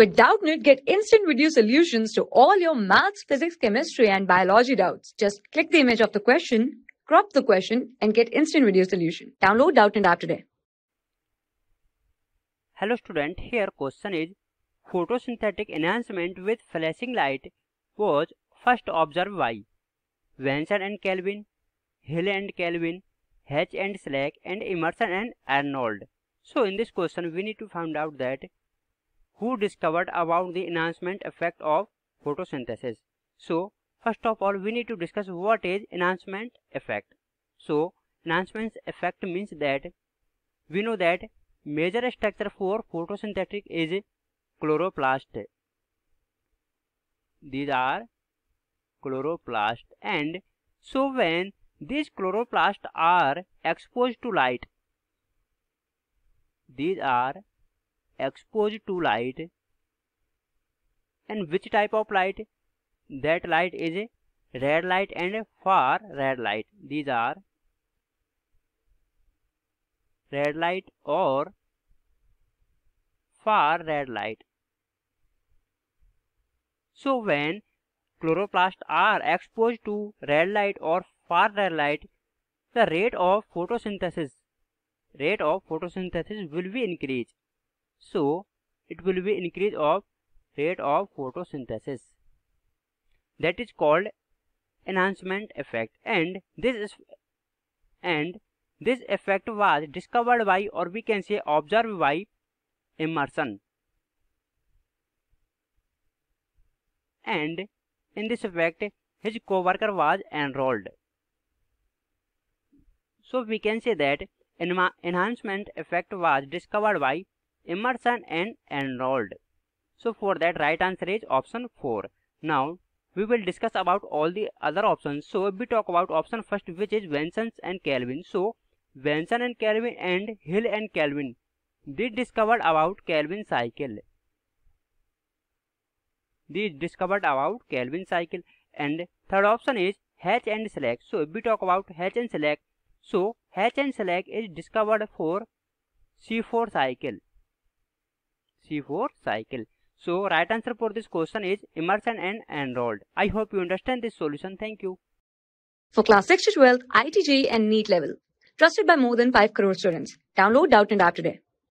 With Doubtnit, get instant video solutions to all your maths, physics, chemistry, and biology doubts. Just click the image of the question, crop the question, and get instant video solution. Download Doubtnit app today. Hello student, here question is photosynthetic enhancement with flashing light was first observed by Vincent and Kelvin, Hill and Kelvin, H and Slack and Emerson and Arnold. So in this question we need to find out that who discovered about the enhancement effect of photosynthesis. So first of all we need to discuss what is enhancement effect. So enhancement effect means that we know that major structure for photosynthetic is chloroplast. These are chloroplast and so when these chloroplasts are exposed to light, these are exposed to light and which type of light that light is red light and far red light these are red light or far red light so when chloroplasts are exposed to red light or far red light the rate of photosynthesis rate of photosynthesis will be increased so it will be increase of rate of photosynthesis. That is called enhancement effect and this is and this effect was discovered by or we can say observed by Emerson. And in this effect his co-worker was enrolled. So we can say that enhancement effect was discovered by immersion and enrolled. So for that right answer is option 4. Now we will discuss about all the other options. So we talk about option first which is Benson and Kelvin. So Benson and Kelvin and Hill and Kelvin they discovered about Kelvin cycle. These discovered about Kelvin cycle and third option is Hatch and Select. So we talk about Hatch and Select. So Hatch and Select is discovered for C4 cycle. C4 cycle. So right answer for this question is immersion and enrolled. I hope you understand this solution. Thank you. For class 6 to 12, ITG and NEET level. Trusted by more than 5 crore students. Download Doubt and App today.